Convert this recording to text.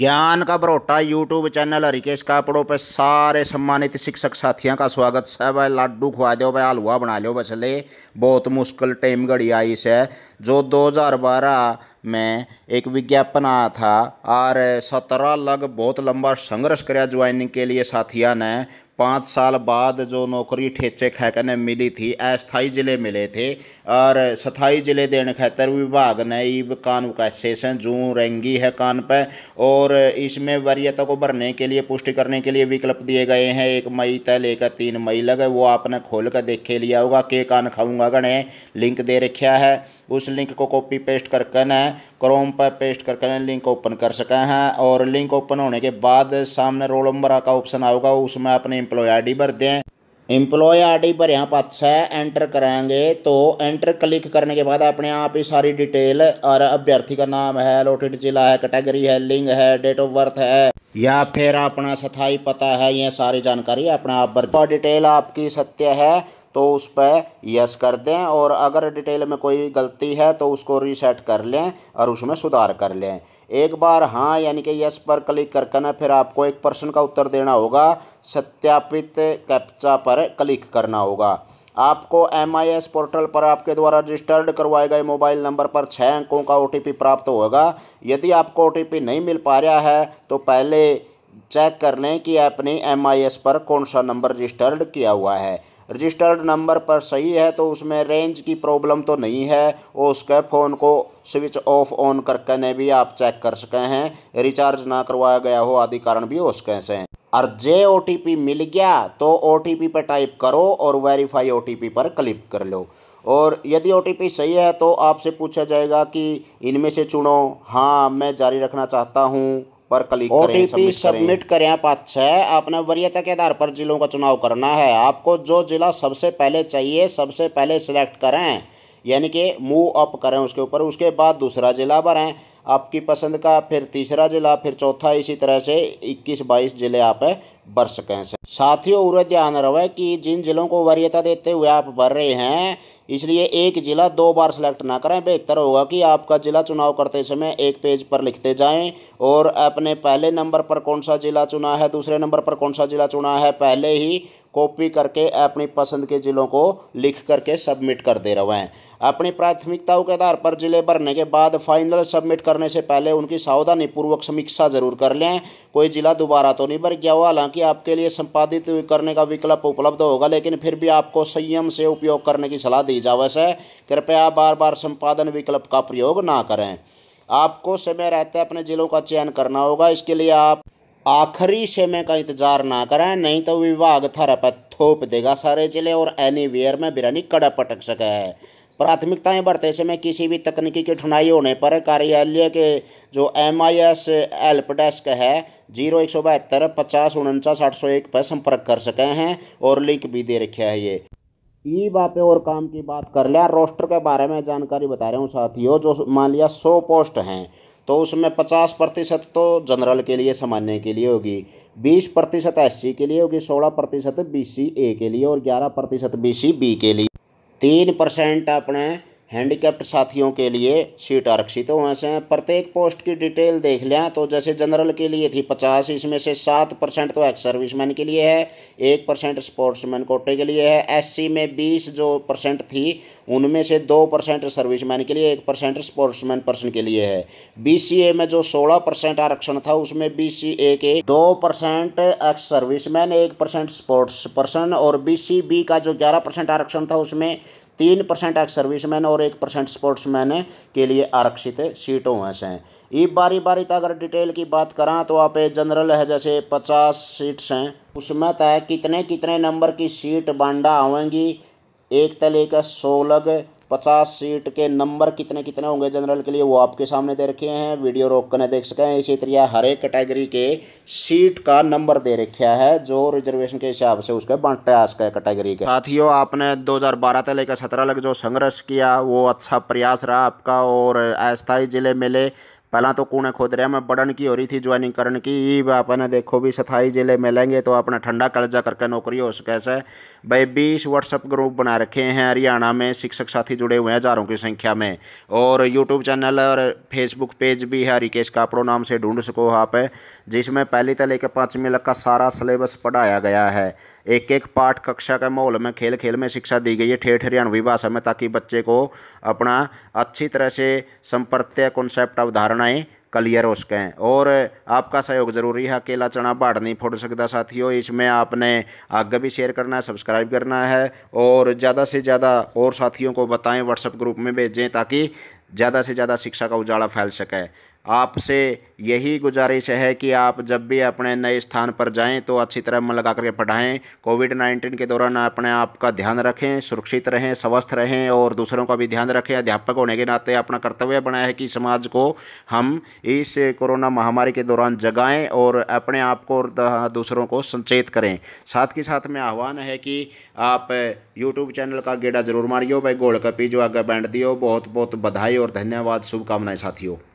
ज्ञान का बरोटा यूट्यूब चैनल हरिकेश कापड़ों पर सारे सम्मानित शिक्षक साथियों का स्वागत है भाई लाडू खुआ दो भाई हलवा बना लो बसले बहुत मुश्किल टाइम घड़ी आई से जो 2012 में एक विज्ञापन आया था और 17 लग बहुत लंबा संघर्ष कराया ज्वाइनिंग के लिए साथिया ने पाँच साल बाद जो नौकरी ठेचे खैकर ने मिली थी अस्थाई ज़िले मिले थे और स्थाई ज़िले देने खैतर विभाग ने ईब कान का सेशन जू रेंगी है कान पर और इसमें वरीयता को भरने के लिए पुष्टि करने के लिए विकल्प दिए गए हैं एक मई तय लेकर तीन मई लगे वो आपने खोल कर देखे लिया होगा के कान खाऊंगा गणे लिंक दे रखा है उस लिंक को कॉपी पेस्ट कर कर क्रोम पर पेस्ट कर कर लिंक ओपन कर सके हैं और लिंक ओपन होने के बाद सामने रोल नंबर का ऑप्शन आएगा उसमें अपने एम्प्लॉय आई भर दें एम्प्लॉय डी पर यहाँ पाँच अच्छा एंटर कराएंगे तो एंटर क्लिक करने के बाद अपने आप ही सारी डिटेल और अभ्यर्थी का नाम है लोटेड जिला है कैटेगरी है लिंग है डेट ऑफ बर्थ है या फिर अपना सथाई पता है ये सारी जानकारी अपना आप भर डिटेल आपकी सत्य है तो उस पर यस कर दें और अगर डिटेल में कोई गलती है तो उसको रीसेट कर लें और उसमें सुधार कर लें एक बार हाँ यानी कि यस पर क्लिक करके ना फिर आपको एक प्रश्न का उत्तर देना होगा सत्यापित कैप्चा पर क्लिक करना होगा आपको एम आई एस पोर्टल पर आपके द्वारा रजिस्टर्ड करवाए गए मोबाइल नंबर पर छः अंकों का ओ टी पी प्राप्त होगा यदि आपको ओ टी पी नहीं मिल पा रहा है तो पहले चेक कर लें कि आपने एम आई एस पर कौन सा नंबर रजिस्टर्ड किया हुआ है रजिस्टर्ड नंबर पर सही है तो उसमें रेंज की प्रॉब्लम तो नहीं है और उसके फ़ोन को स्विच ऑफ ऑन करके ने भी आप चेक कर सके हैं रिचार्ज ना करवाया गया हो आदि कारण भी हो सके हैं और जे ओ मिल गया तो ओ टी पर टाइप करो और वेरीफाई ओ पर क्लिक कर लो और यदि ओ सही है तो आपसे पूछा जाएगा कि इनमें से चुनो हाँ मैं जारी रखना चाहता हूँ पर क्लिक ओ टी सबमिट करें आप अच्छा है आपने वरीयता के आधार पर जिलों का चुनाव करना है आपको जो जिला सबसे पहले चाहिए सबसे पहले सिलेक्ट करें यानी कि मूव अप करें उसके ऊपर उसके बाद दूसरा जिला भरें आपकी पसंद का फिर तीसरा जिला फिर चौथा इसी तरह से 21 22 जिले आप भर सकें साथियों उरे ध्यान रहे कि जिन जिलों को वरीयता देते हुए आप भर रहे हैं इसलिए एक ज़िला दो बार सेलेक्ट ना करें बेहतर होगा कि आपका ज़िला चुनाव करते समय एक पेज पर लिखते जाएं और अपने पहले नंबर पर कौन सा ज़िला चुना है दूसरे नंबर पर कौन सा ज़िला चुना है पहले ही कॉपी करके अपनी पसंद के ज़िलों को लिख करके सबमिट कर दे रहे हैं अपनी प्राथमिकताओं के आधार पर जिले भरने के बाद फाइनल सबमिट करने से पहले उनकी सावधानीपूर्वक समीक्षा जरूर कर लें कोई जिला दोबारा तो नहीं भर गया हो हालांकि आपके लिए संपादित करने का विकल्प उपलब्ध होगा लेकिन फिर भी आपको संयम से उपयोग करने की सलाह दी जावश है कृपया बार बार संपादन विकल्प का प्रयोग ना करें आपको समय रहते अपने ज़िलों का चयन करना होगा इसके लिए आप आखिरी समय का इंतजार ना करें नहीं तो विभाग थर पर थोप देगा सारे ज़िले और एनी वेयर में बिरानी कड़ा पटक सके है प्राथमिकताएं बढ़ते समय किसी भी तकनीकी की ठुनाई होने पर कार्यालय के जो M I S help desk है जीरो एक सौ बहत्तर पचास उनचास आठ सौ एक पर संपर्क कर सके हैं और लिंक भी दे रखे है ये ई बापे और काम की बात कर लिया रोस्टर के बारे में जानकारी बता रहा हूँ साथियों जो मान लिया सौ पोस्ट हैं तो उसमें पचास प्रतिशत तो जनरल के लिए सामान्य के लिए होगी बीस प्रतिशत एस के लिए होगी सोलह प्रतिशत बी ए के लिए और ग्यारह प्रतिशत बी बी के लिए तीन परसेंट अपने हैंडीकैप्ट साथियों के लिए सीट आरक्षित हुए हैं प्रत्येक पोस्ट की डिटेल देख लें तो जैसे जनरल के लिए थी पचास इसमें से सात परसेंट तो एक्स सर्विसमैन के लिए है एक परसेंट स्पोर्ट्समैन कोटे के लिए है एससी में बीस जो परसेंट थी उनमें से दो परसेंट सर्विसमैन के लिए एक परसेंट स्पोर्ट्समैन पर्सन के लिए है बी में जो सोलह परसेंट आरक्षण था उसमें बी के दो परसेंट एक्स सर्विसमैन एक परसेंट स्पोर्ट्स पर्सन और बी का जो ग्यारह परसेंट आरक्षण था उसमें तीन परसेंट एक्स सर्विसमैन और एक परसेंट स्पोर्ट्समैन के लिए आरक्षित सीटों में से हैं ई बारी बारी तक अगर डिटेल की बात करा तो आप जनरल है जैसे पचास सीट्स हैं उसमें तय कितने कितने नंबर की सीट बांडा आवेंगी एक तले का सोलग पचास सीट के नंबर कितने कितने होंगे जनरल के लिए वो आपके सामने दे रखे हैं वीडियो रोक कर देख सकें इसी तरह हर एक कैटेगरी के सीट का नंबर दे रखा है जो रिजर्वेशन के हिसाब से उसके बांटा है उसका कैटेगरी के साथियों आपने दो हज़ार बारह तक लेकर सत्रह लग जो संघर्ष किया वो अच्छा प्रयास रहा आपका और अस्थायी जिले मेले पहला तो ਕੂਣੇ खोद रहा मैं ਪੜਨ की हो रही थी ज्वाइनिंग ਕਰਨ की अपने देखो भी सथाई जिले मिलेंगे तो अपना ठंडा कलजा करके नौकरी हो सके से भाई बीस व्हाट्सअप ग्रुप बना रखे हैं हरियाणा में शिक्षक साथी जुड़े हुए हैं हज़ारों की संख्या में और यूट्यूब चैनल और फेसबुक पेज भी है हरिकेश कापड़ो नाम से ढूंढ सको आप जिसमें पहली तले के पाँचवीं लग का सारा सिलेबस पढ़ाया गया है एक एक पाठ कक्षा के माहौल में खेल खेल में शिक्षा दी गई है ठेठ हरियाणवी भाषा में ताकि बच्चे को अपना अच्छी तरह से संपर्त्य कॉन्सेप्ट अवधारण बनाए क्लियर हो सकें और आपका सहयोग जरूरी है अकेला चना बाढ़ नहीं फोड़ सकता साथियों इसमें आपने आगे भी शेयर करना है सब्सक्राइब करना है और ज़्यादा से ज़्यादा और साथियों को बताएं व्हाट्सएप ग्रुप में भेजें ताकि ज़्यादा से ज़्यादा शिक्षा का उजाला फैल सके आपसे यही गुजारिश है कि आप जब भी अपने नए स्थान पर जाएं तो अच्छी तरह मन लगा करके पढ़ाएं कोविड नाइन्टीन के दौरान अपने आप का ध्यान रखें सुरक्षित रहें स्वस्थ रहें और दूसरों का भी ध्यान रखें अध्यापक होने के नाते अपना कर्तव्य बनाया है कि समाज को हम इस कोरोना महामारी के दौरान जगाएँ और अपने आप को और दूसरों को संचेत करें साथ के साथ में आह्वान है कि आप यूट्यूब चैनल का गेड़ा जरूर मारियो भाई गोल्ड कपी जो आगे बैंड दियो बहुत बहुत बधाई और धन्यवाद शुभकामनाएं साथियों